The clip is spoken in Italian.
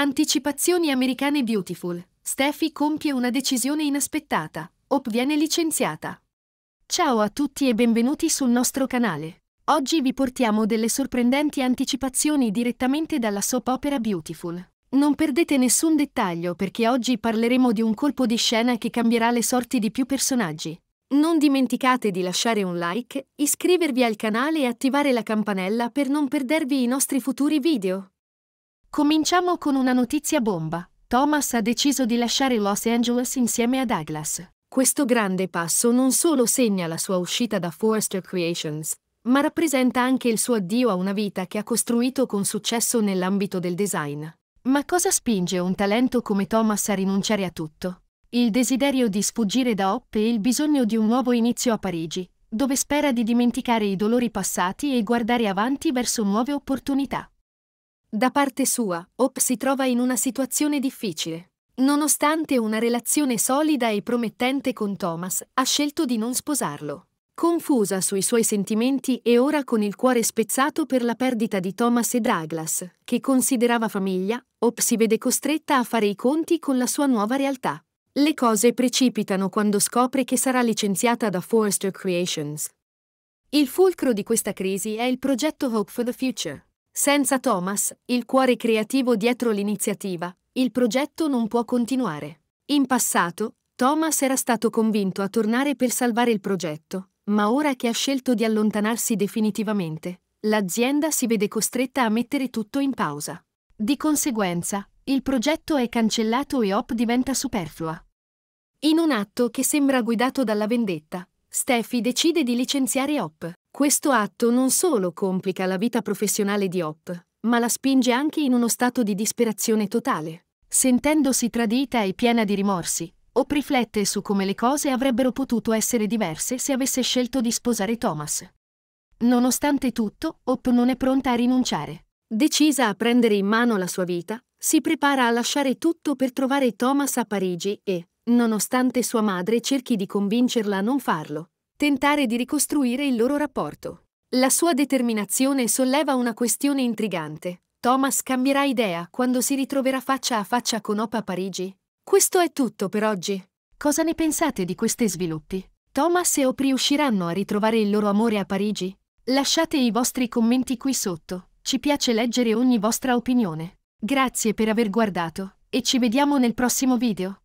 Anticipazioni americane Beautiful. Steffi compie una decisione inaspettata. Op viene licenziata. Ciao a tutti e benvenuti sul nostro canale. Oggi vi portiamo delle sorprendenti anticipazioni direttamente dalla soap opera Beautiful. Non perdete nessun dettaglio perché oggi parleremo di un colpo di scena che cambierà le sorti di più personaggi. Non dimenticate di lasciare un like, iscrivervi al canale e attivare la campanella per non perdervi i nostri futuri video. Cominciamo con una notizia bomba. Thomas ha deciso di lasciare Los Angeles insieme a Douglas. Questo grande passo non solo segna la sua uscita da Forrester Creations, ma rappresenta anche il suo addio a una vita che ha costruito con successo nell'ambito del design. Ma cosa spinge un talento come Thomas a rinunciare a tutto? Il desiderio di sfuggire da Hop e il bisogno di un nuovo inizio a Parigi, dove spera di dimenticare i dolori passati e guardare avanti verso nuove opportunità. Da parte sua, Hope si trova in una situazione difficile. Nonostante una relazione solida e promettente con Thomas, ha scelto di non sposarlo. Confusa sui suoi sentimenti e ora con il cuore spezzato per la perdita di Thomas e Douglas, che considerava famiglia, Hope si vede costretta a fare i conti con la sua nuova realtà. Le cose precipitano quando scopre che sarà licenziata da Forrester Creations. Il fulcro di questa crisi è il progetto Hope for the Future, senza Thomas, il cuore creativo dietro l'iniziativa, il progetto non può continuare. In passato, Thomas era stato convinto a tornare per salvare il progetto, ma ora che ha scelto di allontanarsi definitivamente, l'azienda si vede costretta a mettere tutto in pausa. Di conseguenza, il progetto è cancellato e Hop diventa superflua. In un atto che sembra guidato dalla vendetta, Steffi decide di licenziare Hop. Questo atto non solo complica la vita professionale di Hop, ma la spinge anche in uno stato di disperazione totale. Sentendosi tradita e piena di rimorsi, Hop riflette su come le cose avrebbero potuto essere diverse se avesse scelto di sposare Thomas. Nonostante tutto, Hop non è pronta a rinunciare. Decisa a prendere in mano la sua vita, si prepara a lasciare tutto per trovare Thomas a Parigi e, nonostante sua madre cerchi di convincerla a non farlo, tentare di ricostruire il loro rapporto. La sua determinazione solleva una questione intrigante. Thomas cambierà idea quando si ritroverà faccia a faccia con Opa Parigi. Questo è tutto per oggi. Cosa ne pensate di questi sviluppi? Thomas e Op riusciranno a ritrovare il loro amore a Parigi? Lasciate i vostri commenti qui sotto. Ci piace leggere ogni vostra opinione. Grazie per aver guardato e ci vediamo nel prossimo video.